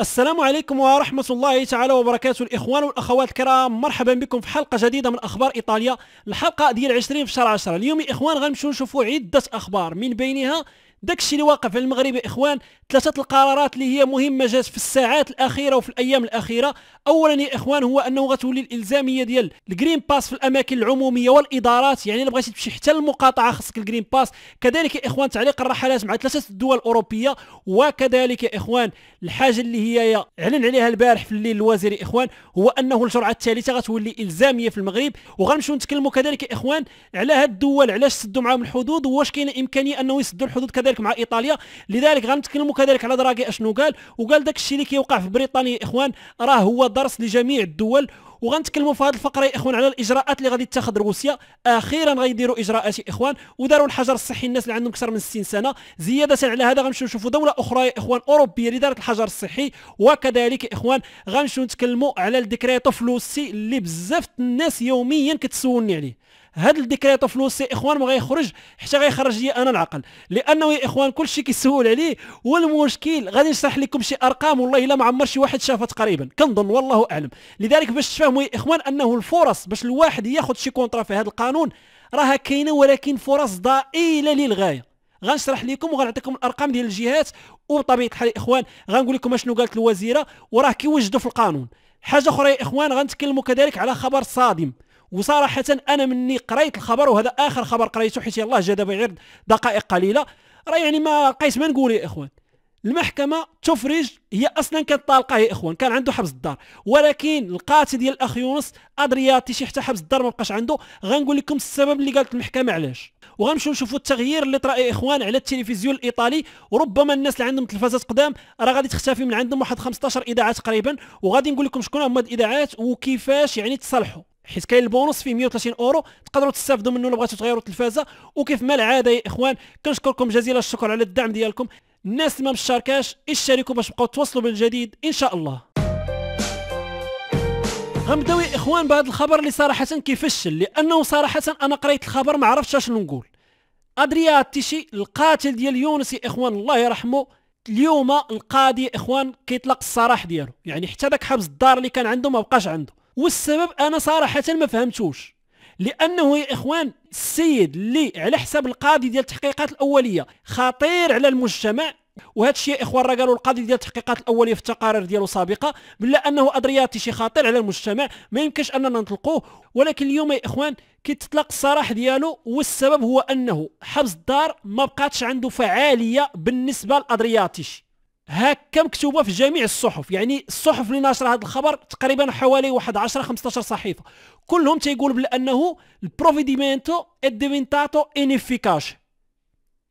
السلام عليكم ورحمة الله تعالى وبركاته الإخوان والأخوات الكرام مرحبا بكم في حلقة جديدة من أخبار إيطاليا الحلقة ديال 20 في شهر 10 اليوم إخوان غنمشيو نشوفوا عدة أخبار من بينها داكشي اللي واقع في المغرب يا اخوان ثلاثه القرارات اللي هي مهمه جات في الساعات الاخيره وفي الايام الاخيره اولا يا اخوان هو انه غتولي الالزاميه ديال الجرين باس في الاماكن العموميه والادارات يعني الا بغيتي تمشي حتى المقاطعه خصك الجرين باس كذلك يا اخوان تعليق الرحلات مع ثلاثه الدول الاوروبيه وكذلك يا اخوان الحاجه اللي هي اعلن عليها البارح في الليل الوزير اخوان هو انه الجرعه الثالثه غتولي الزاميه في المغرب وغنمشيو نتكلموا كذلك يا اخوان على هاد الدول علاش سدوا معاهم الحدود واش كاينه امكانيه انه يسدوا الحدود كذلك كذلك مع ايطاليا لذلك غنتكلموا كذلك على دراغي اشنو قال وقال داك الشيء اللي كيوقع في بريطانيا يا اخوان راه هو درس لجميع الدول وغنتكلموا في هذه الفقره يا اخوان على الاجراءات اللي غادي تاخذ روسيا اخيرا غيديروا اجراءات يا اخوان وداروا الحجر الصحي الناس اللي عندهم اكثر من 60 سنه زياده على هذا غنمشيو نشوفوا دوله اخرى يا اخوان اوروبيه اللي دارت الحجر الصحي وكذلك يا اخوان غنمشيو نتكلموا على الديكريتو فلوسي اللي بزاف الناس يوميا كتسولني عليه هاد اوف فلوس يا اخوان ما غيخرج حتى غيخرج لي انا العقل لانه يا اخوان كلشي كيسول عليه والمشكل غادي نشرح لكم شي ارقام والله الا ما عمر شي واحد شافها تقريبا كنظن والله اعلم لذلك باش تفهموا يا اخوان انه الفرص باش الواحد ياخذ شي كونترا في هذا القانون راها كاينه ولكن فرص ضئيله للغايه غنشرح لكم وغنعطيكم الارقام ديال الجهات وبطبيعه الحال يا اخوان غنقول لكم اشنو قالت الوزيره وراه كيوجدوا في القانون حاجه اخرى يا اخوان غنتكلموا كذلك على خبر صادم وصراحه انا مني قريت الخبر وهذا اخر خبر قريته حيت يلاه جا دابا غير دقائق قليله راه يعني ما قيس ما نقول يا اخوان المحكمة تفرج هي أصلا كانت طالقة يا إخوان كان عنده حبس الدار ولكن القاتل ديال الأخ يونس أدرياتي شي حتى حبس الدار ما بقاش عنده غنقول لكم السبب اللي قالت المحكمة علاش وغنمشيو نشوفوا التغيير اللي طرا يا إخوان على التلفزيون الإيطالي وربما الناس اللي عندهم تلفازات قدام راه غادي تختفي من عندهم واحد 15 إذاعة تقريبا وغادي نقول لكم شكون هما الإذاعات وكيفاش يعني تصلحوا حيت كاين البونص فيه 130 اورو تقدروا تستافدوا منه لو بغيتوا تغيروا التلفازه وكيف ما العاده يا اخوان كنشكركم جزيل الشكر على الدعم ديالكم الناس اللي ما مشاركاش اشتركوا باش تبقاو تواصلوا بالجديد ان شاء الله غنبداو يا اخوان بهذا الخبر اللي صراحه كيفشل لانه صراحه انا قريت الخبر ما عرفتش اش نقول ادريا تيشي القاتل ديال يونس يا اخوان الله يرحمه اليوم القاضي اخوان كيطلق السراح ديالو يعني حتى داك حبس الدار اللي كان عنده ما بقاش عنده والسبب انا صراحه ما فهمتوش لانه يا اخوان السيد اللي على حساب القاضي ديال التحقيقات الاوليه خطير على المجتمع وهذا الشيء يا اخوان راه قالوا القاضي ديال التحقيقات الاوليه في التقارير ديالو سابقه بلا انه ادرياتي شي خطير على المجتمع ما يمكنش اننا نطلقوه ولكن اليوم يا اخوان كيتطلق الصراح ديالو والسبب هو انه حبس الدار ما بقاتش عنده فعاليه بالنسبه لادرياتيش هكا مكتوبه في جميع الصحف يعني الصحف اللي ناشره هذا الخبر تقريبا حوالي واحد 10 15 صحيفه كلهم تيقول بانه البروفيديمينتو اديفينتاتو انيفيكاش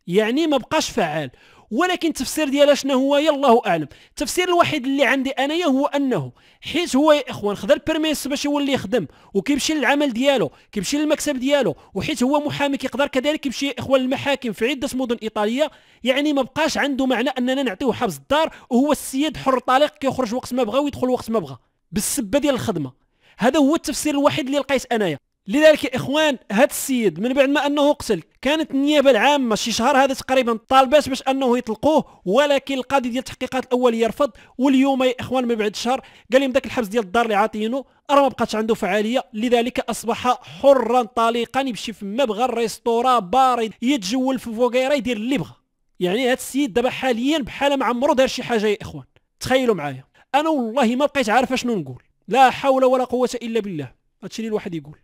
يعني ما بقاش فعال ولكن التفسير ديالها شنو هو يا الله اعلم التفسير الوحيد اللي عندي انايا هو انه حيت هو يا اخوان خذا البيرميس باش يولي يخدم وكيمشي للعمل ديالو كيمشي للمكسب ديالو وحيت هو محامي كيقدر كذلك يمشي يا اخوان المحاكم في عده مدن ايطاليه يعني ما بقاش عنده معنى اننا نعطيوه حبس الدار وهو السيد حر الطليق كيخرج وقت ما بغى ويدخل وقت ما بغى بالسبه ديال الخدمه هذا هو التفسير الوحيد اللي لقيت انايا لذلك يا اخوان هذا السيد من بعد ما انه قتل كانت النيابه العامه شي شهر هذا تقريبا طالبات باش انه يطلقوه ولكن القاضي ديال التحقيقات الاوليه رفض واليوم يا اخوان من بعد شهر قال لهم ذاك الحبس ديال الدار اللي عاطينه راه ما بقاتش عنده فعاليه لذلك اصبح حرا طليقا يمشي فما بغى الريستورا بار يتجول في فوغيرا يدير اللي بغى يعني هذا السيد دابا حاليا بحال ما عمرو دار شي حاجه يا اخوان تخيلوا معايا انا والله ما بقيت عارف شنو نقول لا حول ولا قوه الا بالله هادشي اللي الواحد يقول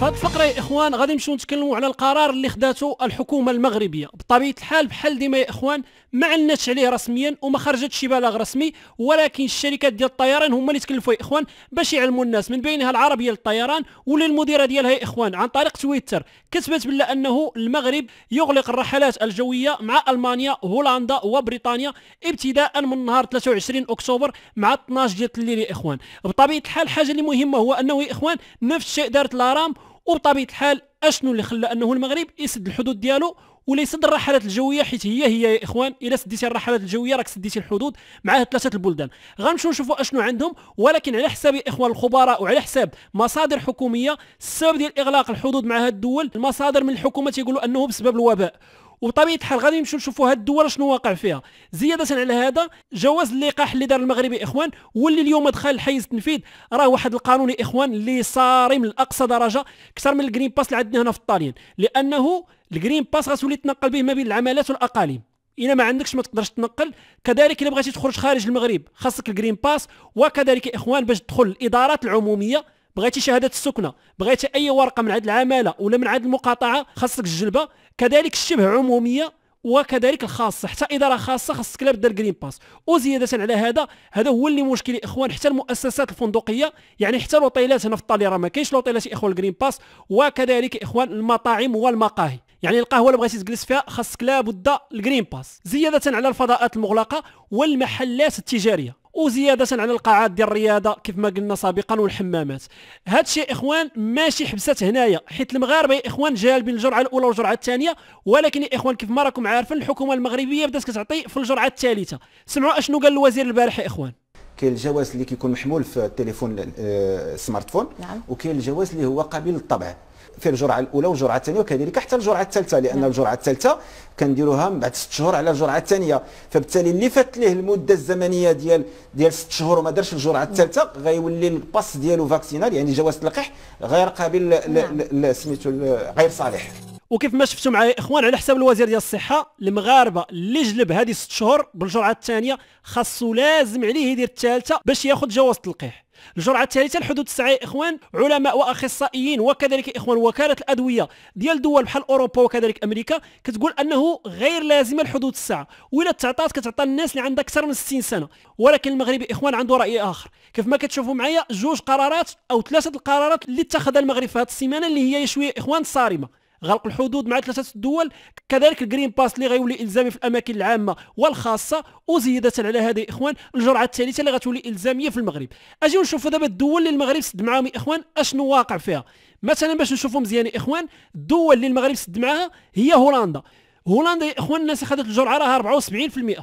في هذه الفقره يا اخوان غادي نمشيو نتكلموا على القرار اللي خداته الحكومه المغربيه بطبيعه الحال بحال ديما يا اخوان ما عندناش عليه رسميا وما خرجت شي بلاغ رسمي ولكن الشركات ديال الطيران هما اللي تكلفوا يا اخوان باش يعلموا الناس من بينها العربيه للطيران واللي المديره ديالها يا اخوان عن طريق تويتر كتبت بلا انه المغرب يغلق الرحلات الجويه مع المانيا هولندا وبريطانيا ابتداء من نهار 23 اكتوبر مع 12 ديال الليل يا اخوان بطبيعه الحال حاجه اللي مهمه هو انه يا اخوان نفس الشيء دارت لارام وبطبيعه الحال اشنو اللي خلى انه المغرب يسد الحدود ديالو ولا يسد الرحلات الجويه حيت هي هي يا اخوان الا سديتي الرحلات الجويه راك سديتي الحدود مع ثلاثه البلدان غنمشيو نشوفوا اشنو عندهم ولكن على حساب اخوان الخبراء وعلى حساب مصادر حكوميه السبب ديال اغلاق الحدود مع هاد الدول المصادر من الحكومه تيقولوا انه بسبب الوباء وبطبيعه الحال غادي نمشيو نشوفوا هاد الدول شنو واقع فيها زياده على هذا جواز اللقاح اللي دار المغربي اخوان واللي اليوم دخل الحيز التنفيذ راه واحد القانون اخوان اللي صارم لاقصى درجه اكثر من الجرين باس اللي عندنا هنا في الطاليان لانه الجرين باس غتولي تنقل به ما بين العمالات والاقاليم الا ما عندكش ما تقدرش تنقل كذلك الا بغيتي تخرج خارج المغرب خاصك الجرين باس وكذلك اخوان باش تدخل الادارات العموميه بغيتي شهاده السكنه بغيتي اي ورقه من عند العماله ولا من عند المقاطعه خاصك الجلبه كذلك الشبه عموميه وكذلك الخاصه حتى اذا راه خاصه خاصك لابد بدا الجرين باس وزياده على هذا هذا هو اللي مشكل يا اخوان حتى المؤسسات الفندقيه يعني حتى الاوطيلات هنا في الطاليره ما كاينش الاوطيلات يا اخوان الجرين باس وكذلك اخوان المطاعم والمقاهي يعني القهوه اللي بغيتي تجلس فيها خاصك لابد الجرين باس زياده على الفضاءات المغلقه والمحلات التجاريه وزياده على القاعات ديال الرياضه كيف ما قلنا سابقا والحمامات هذا الشيء اخوان ماشي حبست هنايا حيت المغاربه يا اخوان جالبين الجرعه الاولى والجرعه الثانيه ولكن يا اخوان كيف ما راكم عارفين الحكومه المغربيه بدات كتعطي في الجرعه الثالثه سمعوا اشنو قال الوزير البارح يا اخوان كاين الجواز اللي كيكون محمول في التليفون السمارت آه، فون نعم. وكاين الجواز اللي هو قابل للطبع في الجرعه الاولى والجرعه الثانيه وكذلك حتى الجرعه الثالثه لان نعم. الجرعه الثالثه كنديروها من بعد 6 شهور على الجرعه الثانيه فبالتالي اللي فات ليه المده الزمنيه ديال ديال 6 شهور وما دارش الجرعه نعم. الثالثه غيولي الباس ديالو فاكسينال يعني جواز اللقاح غير قابل نعم. سميتو غير صالح وكيف ما شفتوا معايا اخوان على حساب الوزير ديال الصحه المغاربه اللي جلب هذه 6 شهور بالجرعه الثانيه خاصو لازم عليه يدير الثالثه باش ياخذ جواز التلقيح الجرعه الثالثه لحدود الساعه اخوان علماء واخصائيين وكذلك اخوان وكاله الادويه ديال دول بحال اوروبا وكذلك امريكا كتقول انه غير لازمه لحدود الساعه ولا تعطات كتعطى الناس اللي عندها اكثر من 60 سنه ولكن المغربي اخوان عنده راي اخر كيف ما كتشوفوا معايا جوج قرارات او ثلاثه القرارات اللي اتخذها المغرب في هذه السيمانه اللي هي شويه اخوان صارمه غلق الحدود مع ثلاثه الدول كذلك الجرين باس اللي غيولي الزامي في الاماكن العامه والخاصه وزياده على هذا اخوان الجرعه الثالثه اللي غتولي الزاميه في المغرب اجي نشوفوا دابا الدول اللي المغرب سد معاهم اخوان اشنو واقع فيها مثلا باش نشوفوا مزيان اخوان الدول اللي المغرب سد معاها هي هولندا هولندا يا اخوان الناس خدت الجرعه راها 74%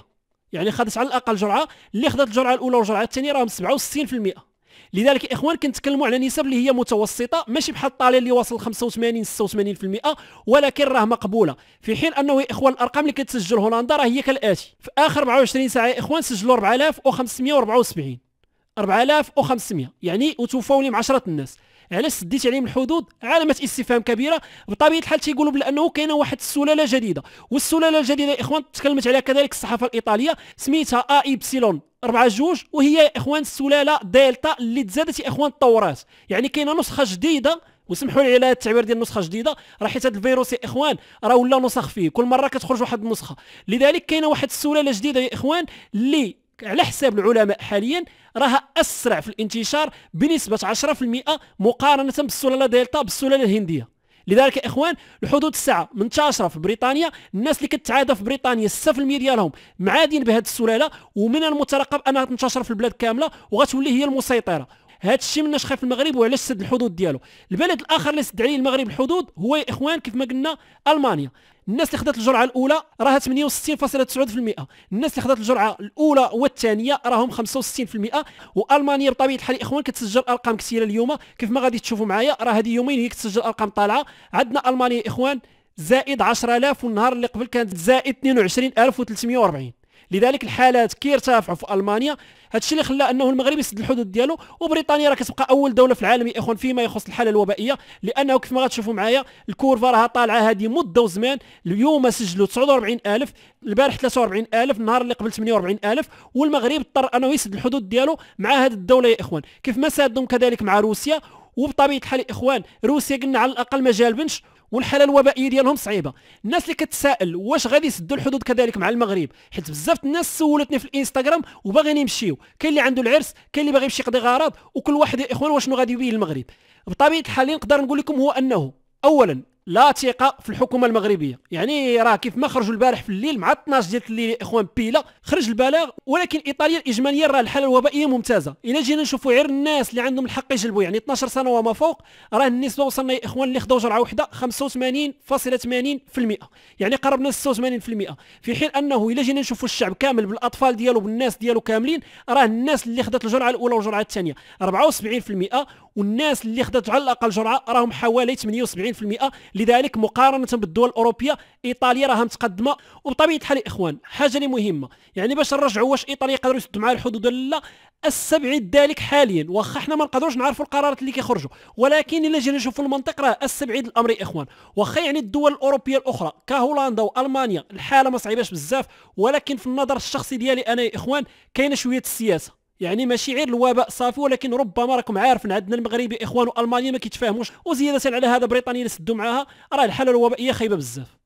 يعني خدت على الاقل جرعه اللي خدت الجرعه الاولى والجرعه الثانيه راهم 67% لذلك اخوان كنتكلموا على نسب اللي هي متوسطه ماشي بحال الطالع اللي واصل 85 86% ولكن راه مقبوله في حين انه يا اخوان الارقام اللي كتسجل هولندا راه هي كالاتي في اخر 24 ساعه يا اخوان سجلوا 4574 4500 يعني وتوفاو لهم 10 الناس علاش سديت عليهم الحدود علامه استفهام كبيره بطبيعه الحال تيقولوا بانه كاينه واحد السلاله جديده والسلاله الجديده يا اخوان تكلمت عليها كذلك الصحافه الايطاليه سميتها ا ايبسيلون 4 جوج وهي يا اخوان السلاله دلتا اللي تزادت يا اخوان تطورات يعني كاينه نسخه جديده وسمحوا لي على التعبير ديال نسخه جديده راه حيت هذا الفيروس يا اخوان راه ولا نسخ فيه كل مره كتخرج واحد النسخه لذلك كاينه واحد السلاله جديده يا اخوان اللي على حساب العلماء حاليا راها اسرع في الانتشار بنسبه 10% مقارنه بالسلاله دلتا بالسلاله الهنديه لذلك يا اخوان لحدود الساعه منتشره في بريطانيا الناس اللي كتعادى في بريطانيا 6% ديالهم معادين بهذه السلاله ومن المترقب انها تنتشر في البلاد كامله وغتولي هي المسيطره هذا الشيء مناش خايف المغرب وعلاش سد الحدود ديالو البلد الاخر اللي سد عليه المغرب الحدود هو يا اخوان كيف ما قلنا المانيا الناس اللي خدات الجرعه الاولى راها 68.9% الناس اللي خدات الجرعه الاولى والثانيه راهم 65% والمانيا بطبيعه الحال اخوان كتسجل ارقام كثيره اليوم كيف ما غادي تشوفوا معايا راه هذه يومين هي كتسجل ارقام طالعه عندنا المانيا يا اخوان زائد 10000 والنهار اللي قبل كانت زائد 22340 لذلك الحالات كيرتفعوا في المانيا هادشي اللي خلى انه المغرب يسد الحدود ديالو وبريطانيا راه كتبقى اول دوله في العالم يا اخوان فيما يخص الحاله الوبائيه لانه كيف ما غتشوفوا معايا الكورفا راها طالعه هذه مده وزمان اليوم سجلوا 49000 البارح 43000 النهار اللي قبل 48000 والمغرب اضطر انه يسد الحدود ديالو مع هذه الدوله يا اخوان كيف ما سادهم كذلك مع روسيا وبطبيعه الحال اخوان روسيا قلنا على الاقل ما جالبنش والحاله الوبائيه ديالهم صعيبه الناس اللي كتسائل واش غادي يسدوا الحدود كذلك مع المغرب حيت بزاف الناس سولتني في الانستغرام وباغيين يمشيو كاين اللي عنده العرس كاين اللي باغي يمشي يقضي غرض وكل واحد يا اخوان واشنو غادي يبين المغرب بطبيعه الحال نقدر نقول لكم هو انه اولا لا ثقه في الحكومه المغربيه يعني راه كيف ما خرجوا البارح في الليل مع 12 ديال الليل اخوان بيلا خرج البلاغ ولكن ايطاليا اجماليا راه الحاله الوبائيه ممتازه الا جينا نشوفوا غير الناس اللي عندهم الحق يجلبوا يعني 12 سنه وما فوق راه النسبه وصلنا يا اخوان اللي خدوا جرعه واحده 85.80% يعني قربنا 86% في حين انه الا جينا نشوفوا الشعب كامل بالاطفال ديالو بالناس ديالو كاملين راه الناس اللي خدات الجرعه الاولى والجرعه الثانيه 74% والناس اللي خدات على الاقل جرعه راهم حوالي 78% لذلك مقارنه بالدول الاوروبيه ايطاليا راها متقدمه وبطبيعه الحال الاخوان حاجه اللي مهمه يعني باش نرجعوا واش ايطاليا يقدروا يسدوا معها الحدود ولا لا السبعي ذلك حاليا واخا حنا ما نقدروش نعرفوا القرارات اللي كيخرجوا ولكن الا جينا نشوفوا المنطق راه السبعي الامر اخوان واخا يعني الدول الاوروبيه الاخرى كهولندا والمانيا الحاله ما صعيباش بزاف ولكن في النظر الشخصي ديالي انا يا اخوان كاينه شويه السياسه يعني ماشي غير الوباء صافي ولكن ربما راكم عارفين عندنا المغربي اخوان المانيا ما كيتفاهموش وزياده على هذا بريطانيا اللي سدوا معاها راه الحاله الوبائيه خايبه بزاف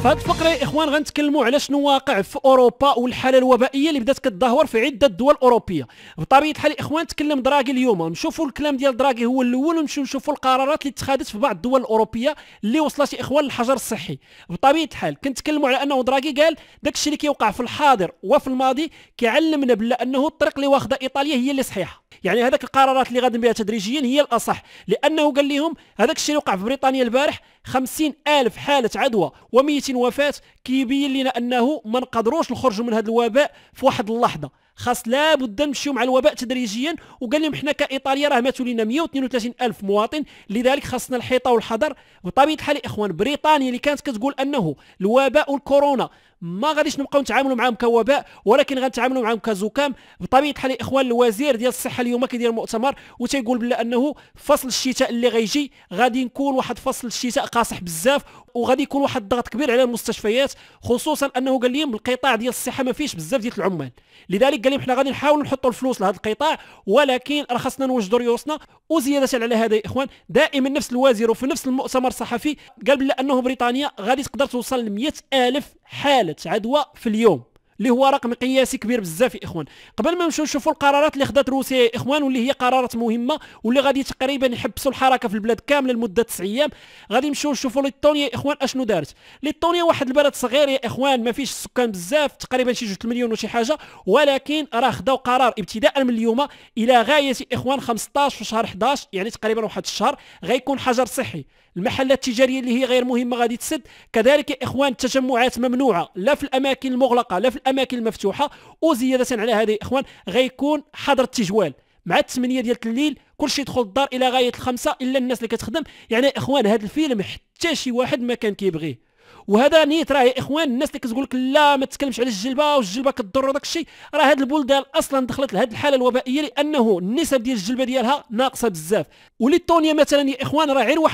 في هذه الفقره يا اخوان غنتكلموا على شنو واقع في اوروبا والحاله الوبائيه اللي بدات كتدهور في عده دول اوروبيه بطبيعه الحال اخوان تكلم دراغي اليوم نشوفوا الكلام ديال دراغي هو الاول ونمشيو نشوفوا القرارات اللي اتخذت في بعض الدول الاوروبيه اللي وصلت اخوان للحجر الصحي بطبيعه الحال كنتكلموا على انه دراغي قال داك الشيء اللي كيوقع في الحاضر وفي الماضي كيعلمنا بلا انه الطريق اللي واخده ايطاليا هي اللي صحيحه يعني هذاك القرارات اللي غادي بها تدريجيا هي الاصح لانه قال لهم هذاك الشيء اللي وقع في بريطانيا البارح خمسين ألف حالة ومئة وفاة كيبين لنا أنه ما نقدروش نخرج من هذا الوباء في واحد اللحظة خاص لابد نمشيو مع الوباء تدريجيا وقال لهم حنا كايطاليا راه ماتوا لنا 132 الف مواطن لذلك خاصنا الحيطه والحذر بطبيعه الحال اخوان بريطانيا اللي كانت كتقول انه الوباء والكورونا ما غاديش نبقاو نتعاملوا معاهم كوباء ولكن غنتعاملوا معاهم كزكام بطبيعه الحال اخوان الوزير ديال الصحه اليوم كيدير مؤتمر وتيقول بلا انه فصل الشتاء اللي غيجي غادي نكون واحد فصل الشتاء قاصح بزاف وغادي يكون واحد الضغط كبير على المستشفيات خصوصا انه قال لهم القطاع ديال الصحه ما فيش بزاف ديال العمال لذلك الكريم حنا غادي نحاولوا نحطوا الفلوس لهذا القطاع ولكن راه خاصنا نوجدوا ريوسنا وزياده على هذا يا اخوان دائما نفس الوزير وفي نفس المؤتمر الصحفي قال بلا انه بريطانيا غادي تقدر توصل ل 100000 حاله عدوى في اليوم اللي هو رقم قياسي كبير بزاف يا اخوان قبل ما نمشيو نشوفوا القرارات اللي خدات روسيا يا اخوان واللي هي قرارات مهمه واللي غادي تقريبا يحبسوا الحركه في البلاد كامله لمده 9 ايام غادي نمشيو نشوفوا ليتونيا يا اخوان اشنو دارت ليتونيا واحد البلد صغير يا اخوان ما فيش السكان بزاف تقريبا شي 2 مليون وشي حاجه ولكن راه خداو قرار ابتداء من اليوم الى غايه يا اخوان 15 في شهر 11 يعني تقريبا واحد الشهر غيكون حجر صحي المحلات التجاريه اللي هي غير مهمه غادي تسد كذلك يا اخوان التجمعات ممنوعه لا في الاماكن المغلقه لا في الاماكن المفتوحه وزياده على هذا يا اخوان غيكون حظر التجوال مع الثمانية ديال الليل كلشي يدخل الدار الى غايه الخمسة الا الناس اللي كتخدم يعني اخوان هذا الفيلم حتى شي واحد ما كان كيبغيه وهذا نيت راه يا اخوان الناس اللي كتقول لك لا ما تتكلمش على الجلبه والجلبه كتضر وداك الشيء راه هاد البلدان اصلا دخلت لهاد الحاله الوبائيه لانه النسب ديال الجلبه ديالها ناقصه بزاف وليتونيا مثلا يا اخوان راه غير 51%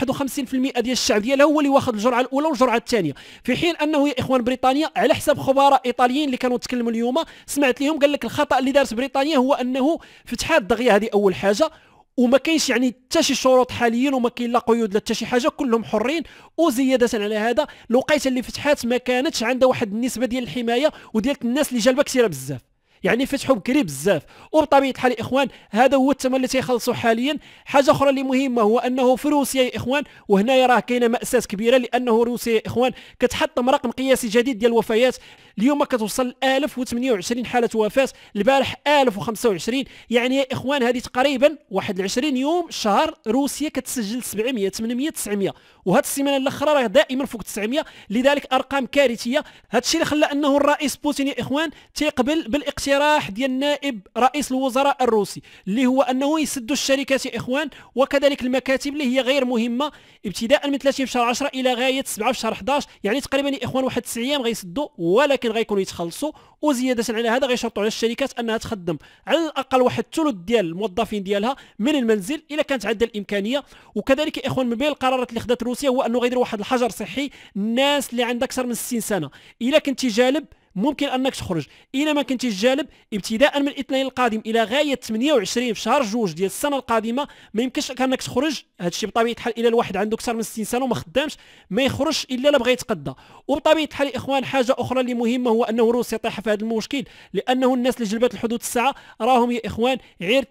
ديال الشعب ديالها هو اللي واخد الجرعه الاولى والجرعه الثانيه في حين انه يا اخوان بريطانيا على حسب خبراء ايطاليين اللي كانوا تكلموا اليوم سمعت لهم قال لك الخطا اللي دارت بريطانيا هو انه فتحات الدغيه هذه اول حاجه وما كاينش يعني حتى شي شروط حاليا وما كاين لا قيود لا حتى شي حاجه كلهم حرين وزياده على هذا الوقيته اللي فتحات ما كانتش عندها واحد النسبه ديال الحمايه وديال الناس اللي جالبه كثيره بزاف يعني فتحوا بكري بزاف وبطبيعه الحال يا اخوان هذا هو الثمن اللي تيخلصوا حاليا حاجه اخرى اللي مهمه هو انه في روسيا يا اخوان وهنايا راه كاينه ماساه كبيره لانه روسيا يا اخوان كتحطم رقم قياسي جديد ديال الوفيات اليوم كتوصل 1028 حاله وفاه البارح 1025 يعني يا اخوان هذه تقريبا واحد 20 يوم شهر روسيا كتسجل 700 800 900 وهذه السيمانه الاخرى راه دائما فوق 900 لذلك ارقام كارثيه هادشي اللي خلى انه الرئيس بوتين يا اخوان تيقبل بالاقتراع اقتراح ديال نائب رئيس الوزراء الروسي اللي هو انه يسدوا الشركات يا اخوان وكذلك المكاتب اللي هي غير مهمه ابتداء من 30 في شهر 10 الى غايه 7 في شهر 11 يعني تقريبا يا اخوان واحد 9 ايام غيسدوا ولكن غيكونوا يتخلصوا وزياده على هذا غيشرطوا على الشركات انها تخدم على الاقل واحد ثلث ديال الموظفين ديالها من المنزل الا كانت عندها الامكانيه وكذلك يا اخوان من بين القرارات اللي خدات روسيا هو انه غيديروا واحد الحجر صحي الناس اللي عندها اكثر من 60 سنه الا كنتي جالب ممكن انك تخرج الا ما كنتيش جالب ابتداء من الاثنين القادم الى غايه 28 في شهر جوج ديال السنه القادمه ما يمكنش انك تخرج هذا الشيء بطبيعه الحال الا الواحد عنده اكثر من 60 سنه وما خدامش ما يخرجش الا الا بغى يتقدى وبطبيعه الحال اخوان حاجه اخرى اللي مهمه هو انه روسيا طايحه في هذا المشكل لانه الناس اللي جلبت الحدود الساعه راهم يا اخوان غير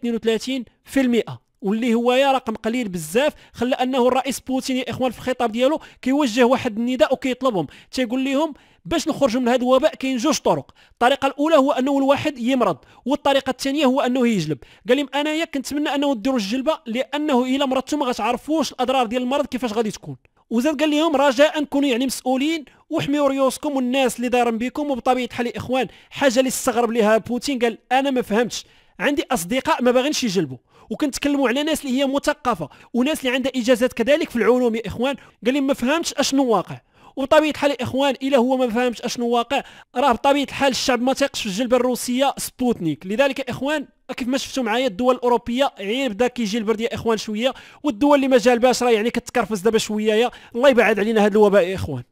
32% واللي هو يا رقم قليل بزاف خلى انه الرئيس بوتين يا اخوان في الخطاب ديالو كيوجه واحد النداء وكيطلبهم تيقول لهم باش نخرجوا من هذا الوباء كاين جوج طرق الطريقه الاولى هو انه الواحد يمرض والطريقه الثانيه هو انه يجلب قال لهم انايا كنتمنى انه ديروا الجلبه لانه الا مرضتوا ما غتعرفوش الاضرار ديال المرض كيفاش غادي تكون وزاد قال لهم رجاء كونوا يعني مسؤولين وحميوا ريوسكم والناس اللي دايرين بكم وبطبيعه الحال الاخوان حاجه اللي استغرب ليها بوتين قال انا ما فهمتش عندي اصدقاء ما باغينش يجلبوا وكنتكلموا على ناس اللي هي مثقفه وناس اللي عندها اجازات كذلك في العلوم يا اخوان قال لي ما فهمتش اشنو واقع وبطبيعه الحال يا اخوان الا هو ما فهمش اشنو واقع راه بطبيعه الحال الشعب ما تيقش في الجلبه الروسيه سبوتنيك لذلك يا اخوان كيف ما شفتوا معايا الدول الاوروبيه عين بدا كيجي البرد يا اخوان شويه والدول اللي ما جالباش راه يعني كتكرفس دابا شويه يا الله يبعد علينا هذا الوباء يا اخوان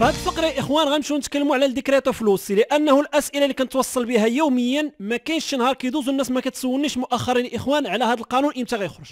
في الفقره يا اخوان غنمشيو نتكلموا على الديكريت اوف لوسي لانه الاسئله اللي كنتوصل بها يوميا ما كاينش نهار كيدوز والناس ما كتسولنيش مؤخرا يا اخوان على هذا القانون امتى غيخرج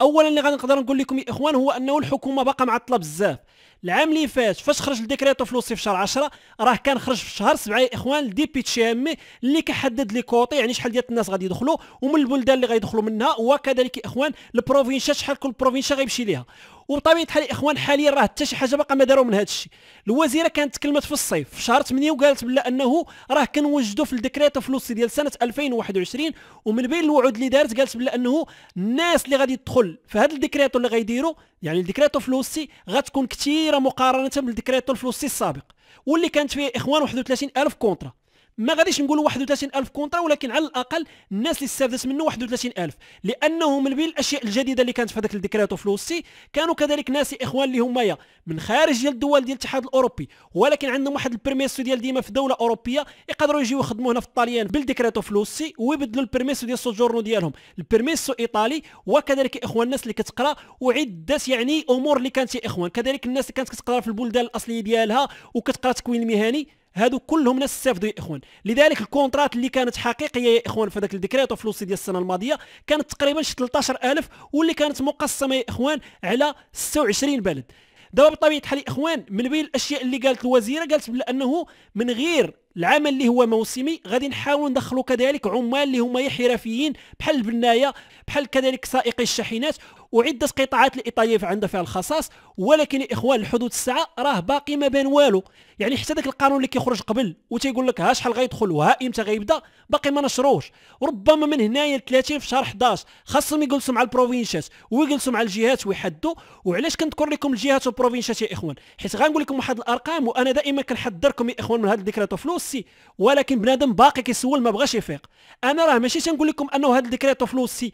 اولا اللي غادي نقدر نقول لكم يا اخوان هو انه الحكومه باقا معطله بزاف العام اللي فات فاش خرج الديكريتو فلوسي في شهر 10 راه كان خرج في شهر 7 يا اخوان تشي ام اللي كيحدد لي كوطي يعني شحال ديال الناس غادي يدخلوا ومن البلدان اللي غيدخلوا منها وكذلك يا اخوان البروفينشا شحال كل بروفينشا غيمشي ليها وبطبيعه الحال الاخوان حاليا راه حتى شي حاجه باقا ما داروا من هذا الشيء الوزيره كانت تكلمت في الصيف في شهر 8 وقالت بلا انه راه كنوجدوا في الديكريتو فلوسي ديال سنه 2021 ومن بين الوعود اللي دارت قالت بلا انه الناس اللي غادي تدخل في هذا الديكريتو اللي غيديروا يعني الديكريتو فلوسي غتكون كثيره مقارنه بالديكريتو الفلوسي السابق واللي كانت فيه اخوان 31000 كونترا ما غاديش نقولوا 31000 كونطرا ولكن على الاقل الناس اللي استفدت منه 31000 لانه من بين الاشياء الجديده اللي كانت في هذاك الديكريتو فلوسي كانوا كذلك ناس اخوان اللي هما من خارج ديال الدول ديال الاتحاد الاوروبي ولكن عندهم واحد البرميسو ديال ديما في دوله اوروبيه يقدروا يجيو يخدموا هنا في الطاليان بالديكريتو فلوسي ويبدلوا البرميسو ديال السوجورنو ديالهم البرميسو ايطالي وكذلك اخوان الناس اللي كتقرا وعده يعني امور اللي كانت يا اخوان كذلك الناس اللي كانت كتقرا في البلدان الاصليه ديالها وكتقرا التكوين المهني هادو كلهم ناس استافدوا يا اخوان لذلك الكونترات اللي كانت حقيقيه يا اخوان في ذاك الديكريتو فلوسي ديال السنه الماضيه كانت تقريبا شي 13000 واللي كانت مقسمه يا اخوان على 26 بلد دابا بطبيعه الحال اخوان من بين الاشياء اللي قالت الوزيره قالت بانه من غير العمل اللي هو موسمي غادي نحاولوا ندخلوا كذلك عمال اللي هما حرفيين بحال البنايه بحال كذلك سائقي الشاحنات وعده قطاعات الايطاليه عندها فيها الخصاص ولكن يا اخوان الحدود الساعه راه باقي ما بان والو يعني حتى ذاك القانون اللي كيخرج قبل وتيقول لك ها شحال غيدخل وها امتى غيبدا باقي ما نشروش ربما من هنايا 30 في شهر 11 خاصهم يجلسوا مع البروفينشات ويجلسوا مع الجهات ويحدوا وعلاش كنذكر لكم الجهات والبروفينشات يا اخوان حيت غنقول لكم واحد الارقام وانا دائما كنحذركم يا اخوان من هذا الديكريتو فلوسي ولكن بنادم باقي كيسول ما بغاش يفيق انا راه ماشي تنقول لكم انه هذا الديكريتو فلوسي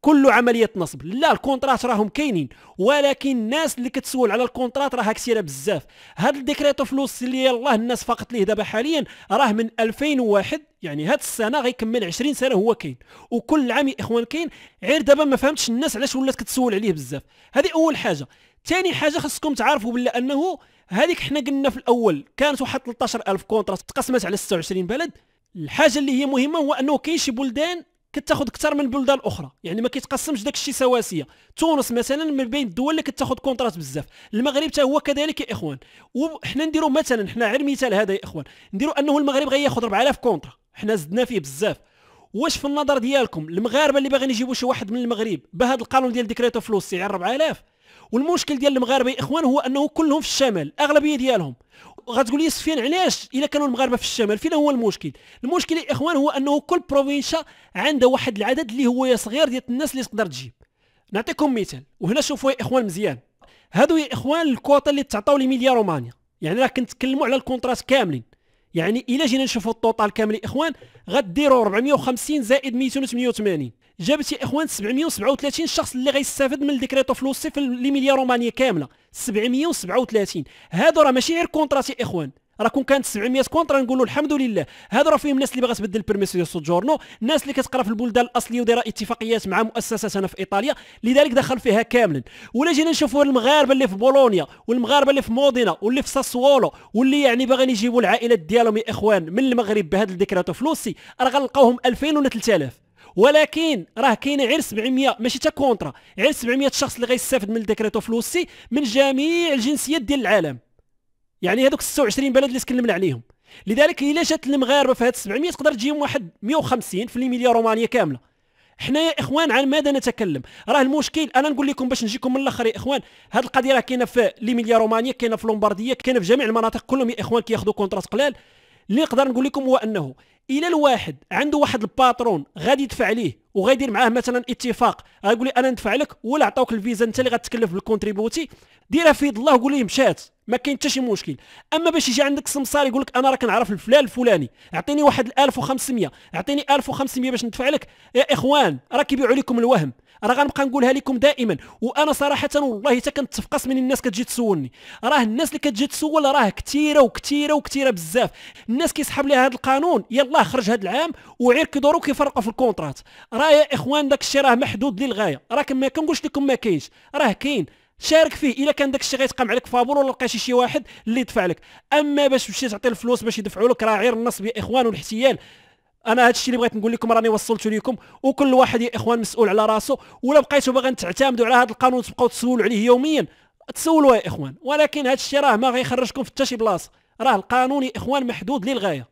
كله عمليه نصب لا الكونترات راهم كاينين ولكن الناس اللي كتسول على الكونترات راها كثيره بزاف هذا الديكريتو فلوس اللي الله الناس فقط ليه دابا حاليا راه من 2001 يعني هاد السنه غيكمل 20 سنه هو كاين وكل عام يا اخوان كاين غير دابا ما فهمتش الناس علاش ولات كتسول عليه بزاف هذه اول حاجه ثاني حاجه خصكم تعرفوا بلا انه هذيك حنا قلنا في الاول كانت واحد 13000 كونترات تقسمت على 26 بلد الحاجه اللي هي مهمه هو انه كاين شي بلدان كتاخذ اكثر من البلدان الاخرى يعني ما كيتقسمش داك الشيء سواسيه تونس مثلا من بين الدول اللي كتاخذ كونترات بزاف المغرب حتى هو كذلك يا اخوان وحنا نديرو مثلا حنا غير مثال هذا يا اخوان نديرو انه المغرب غياخذ 4000 كونترا حنا زدنا فيه بزاف واش في النظر ديالكم المغاربه اللي باغيين يجيبوا شي واحد من المغرب بهذا القانون ديال ديكريتو فلوس سعر 4000 والمشكل ديال المغاربه يا اخوان هو انه كلهم في الشمال الاغلبيه ديالهم غتقول لي سفيان علاش الا كانوا المغاربه في الشمال فين هو المشكل المشكل يا اخوان هو انه كل بروفينشا عندها واحد العدد اللي هو صغير ديال الناس اللي تقدر تجيب نعطيكم مثال وهنا شوفوا يا اخوان مزيان هادو يا اخوان الكوطا اللي تعطاو لميليا رومانيا يعني راه كنتكلموا على الكونترات كاملين يعني الا جينا نشوفوا الطوطال كامل اخوان غديروا 450 زائد 288 جابت يا اخوان 737 شخص اللي غيستافد من الديكريتو فلوسي في لي ليميليا رومانيه كامله 737 هادو راه ماشي غير كونترات يا اخوان راه كون كانت 700 كونطرا نقولوا الحمد لله هادو راه فيهم الناس اللي باغا تبدل البيرميس دو سوجورنو الناس اللي كتقرا في البلدان الاصليه ودايره اتفاقيات مع مؤسسات هنا في ايطاليا لذلك دخل فيها كاملا ولا جينا نشوفوا المغاربه اللي في بولونيا والمغاربه اللي في مودينا واللي في ساسوولو واللي يعني باغيين يجيبوا العائلات ديالهم يا اخوان من المغرب بهذا الديكراتو فلوسي راه غنلقاوهم 2000 ولا 3000 ولكن راه كاين غير 700 ماشي تا كونترا غير 700 شخص اللي غيستافد من الديكريتو فلوسي من جميع الجنسيات ديال العالم يعني هذوك 26 بلد اللي تكلمنا عليهم لذلك الا جات المغاربه في هاد 700 تقدر تجيهم واحد 150 في الميليا رومانيا كامله حنا يا اخوان عن ماذا نتكلم راه المشكل انا نقول لكم باش نجيكم من الاخر يا اخوان هاد القضيه راه كاينه في ليميليا رومانيا كاينه في لومبارديه كاينه في جميع المناطق كلهم يا اخوان كياخذوا كونترات قلال اللي نقدر نقول لكم هو انه الى الواحد عنده واحد الباترون غادي يدفع عليه يدير معاه مثلا اتفاق غيقول لي انا ندفع لك ولا عطاوك الفيزا انت اللي غتكلف بالكونتريبوتي ديرها في يد الله وقول ليه مشات ما كاين حتى شي مشكل اما باش يجي عندك سمسار يقول لك انا راه كنعرف الفلان الفلاني اعطيني واحد 1500 اعطيني 1500 باش ندفع لك يا اخوان راه كيبيعوا لكم الوهم راه غنبقى نقولها لكم دائما وانا صراحه والله حتى كنتفقس من الناس كتجي تسولني راه الناس اللي كتجي تسول راه كثيره وكثيره وكثيره بزاف الناس كيسحب لها هذا القانون يلاه خرج هذا العام وعير كيدوروا كيفرقوا في الكونترات راه يا اخوان داك الشيء راه محدود للغايه راه ما كنقولش لكم ما كاينش راه كاين شارك فيه الا كان داك الشيء غيتقام عليك فابور ولا لقيتي شي واحد اللي يدفع لك اما باش تمشي تعطي الفلوس باش يدفعوا لك راه غير النصب يا اخوان والاحتيال انا الشيء اللي بغيت نقول لكم راني وصلته لكم وكل واحد يا اخوان مسؤول على راسه ولا بقيتوا باغين تعتمدوا على هذا القانون تبقاو تسولوا عليه يوميا تسولوا يا اخوان ولكن الشيء راه ما غيخرجكم في حتى شي بلاصه راه القانون يا اخوان محدود للغايه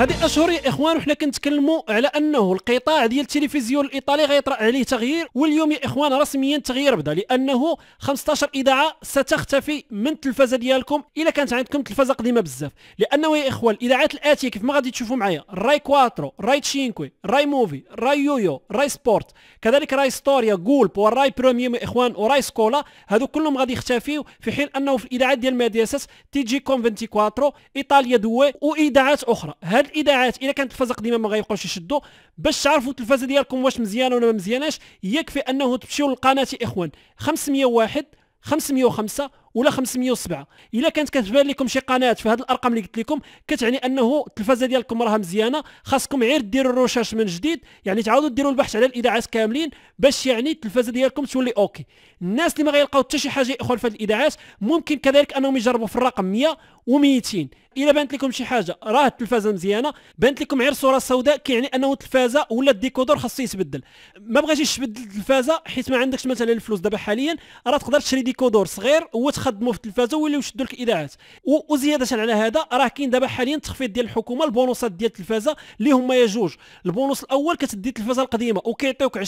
هذه اشهر يا اخوان وحنا كنتكلموا على انه القطاع ديال التلفزيون الايطالي غيطرا عليه تغيير واليوم يا اخوان رسميا التغيير بدا لانه 15 اذاعه ستختفي من التلفزه ديالكم الا كانت عندكم تلفزه قديمه بزاف لانه يا اخوان الاذاعات الاتيه كيف ما غادي تشوفوا معايا راي كواترو راي تشينكوي راي موفي راي يويو راي سبورت كذلك راي ستوريا جولب وراي بروميوم يا اخوان وراي سكولا هادو كلهم غادي يختفيو في حين انه في الاذاعات ديال ميدياسس تي جي كوم 24 ايطاليا دوي واذاعات اخرى هاد الاذاعات اذا كانت التلفازه قديمه ما غيبقاوش يشدوا باش تعرفوا التلفازه ديالكم واش مزيانه ولا ما مزياناش يكفي انه تمشيو للقناه اخوان 501 505 ولا 507 الا كانت كتبان لكم شي قناه في هذه الارقام اللي قلت لكم كتعني انه التلفازه ديالكم راها مزيانه خاصكم غير ديروا الروشاش من جديد يعني تعاودوا ديروا البحث على الاذاعات كاملين باش يعني التلفازه ديالكم تولي اوكي الناس اللي ما غيلقاو حتى شي حاجه اخرى في هذه الاذاعات ممكن كذلك انهم يجربوا في الرقم 100 و200 الا بانت لكم شي حاجه راه التلفازه مزيانه بانت لكم غير صوره سوداء كيعني انه التلفازه ولا الديكودور خاصو يتبدل ما بغيتيش تبدل التلفازه حيت ما عندكش مثلا الفلوس دابا حاليا راه تقدر تشري ديكودور صغير هو تخدموا في التلفازه ويوليو يشدوا لك اذاعات وزياده على هذا راه كاين دابا حاليا تخفيض ديال الحكومه البونصات ديال التلفازه اللي هما يا جوج البونص الاول كتدي التلفازه القديمه وكيعطيوك 20%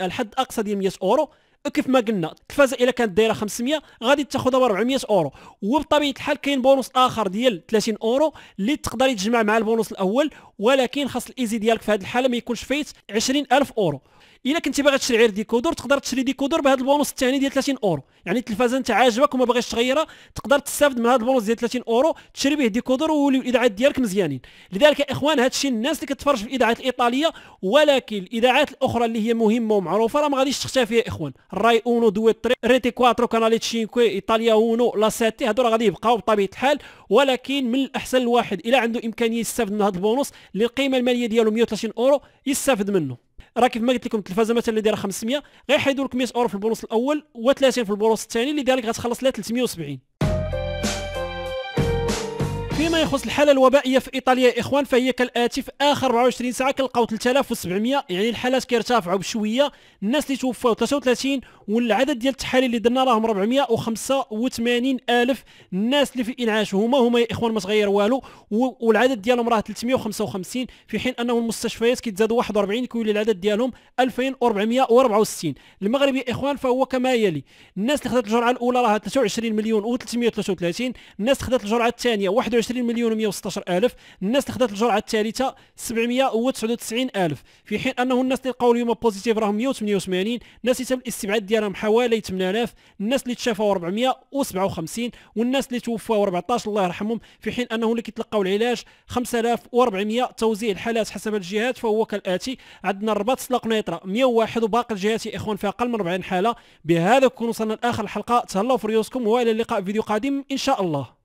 لحد اقصى ديال 100 اورو كيف ما قلنا التلفازه الا كانت دايره 500 غادي تاخذها ب 400 اورو وبطبيعه الحال كاين بونص اخر ديال 30 اورو اللي تقدر يتجمع مع البونص الاول ولكن خاص الايزي ديالك في هذه الحاله ما يكونش فايت 20000 اورو الا كنتي باغي تشري غير ديكودور تقدر تشري ديكودور بهذا البونص الثاني ديال 30 اورو يعني التلفازه انت عاجبك وما باغيش تغيرها تقدر تستافد من هذا البونص ديال 30 اورو تشري به ديكودور الاذاعات ديالك مزيانين لذلك يا اخوان هذا الشيء الناس اللي كتفرج في الاذاعات الايطاليه ولكن الاذاعات الاخرى اللي هي مهمه ومعروفه راه ما غاديش تختفي يا اخوان الراي اونو دو تري ريتي كواترو كانالي تشينكوي ايطاليا اونو لا ساتي هادو راه غادي يبقاو بطبيعه الحال ولكن من الاحسن الواحد الا عنده امكانيه يستافد من هذا البونص اللي القيمه الماليه ديالو 130 اورو يستافد منه راه كيف ما قلت لكم التلفازه مثلا اللي دايره 500 غيحيدوا لك 100 اورو في البونص الاول و30 في البونص الثاني اللي داير غتخلص لها 370 فيما يخص الحالة الوبائية في إيطاليا إخوان فهي كالآتي في آخر 24 ساعة كنلقاو 3700 يعني الحالات كيرتفعوا بشوية الناس اللي توفاو 33 والعدد ديال التحاليل اللي درنا راهم 485 الف الناس اللي في الانعاش هما هما يا اخوان ما تغير والو والعدد ديالهم راه 355 في حين انه المستشفيات كيتزادوا 41 كيولي العدد ديالهم 2464 المغرب يا اخوان فهو كما يلي الناس اللي خدات الجرعه الاولى راها 23 مليون و333 الناس اللي خدات الجرعه الثانيه 21 مليون و116 الف الناس اللي خدات الجرعه الثالثه 799 الف في حين انه الناس اللي لقاو اليوم بوزيتيف راهم 188 الناس اللي تم الاستبعاد ديالهم حوالي 8000 الناس اللي تشافوا 457 والناس اللي توفوا 14 الله يرحمهم في حين انه اللي كيتلقاو العلاج 5400 توزيع الحالات حسب الجهات فهو كالاتي عندنا الرباط سلاق نيطره 101 وباقي الجهات يا اخوان فيها اقل من 40 حاله بهذا كون وصلنا لاخر الحلقه تهلاو في ريوسكم والى اللقاء فيديو قادم ان شاء الله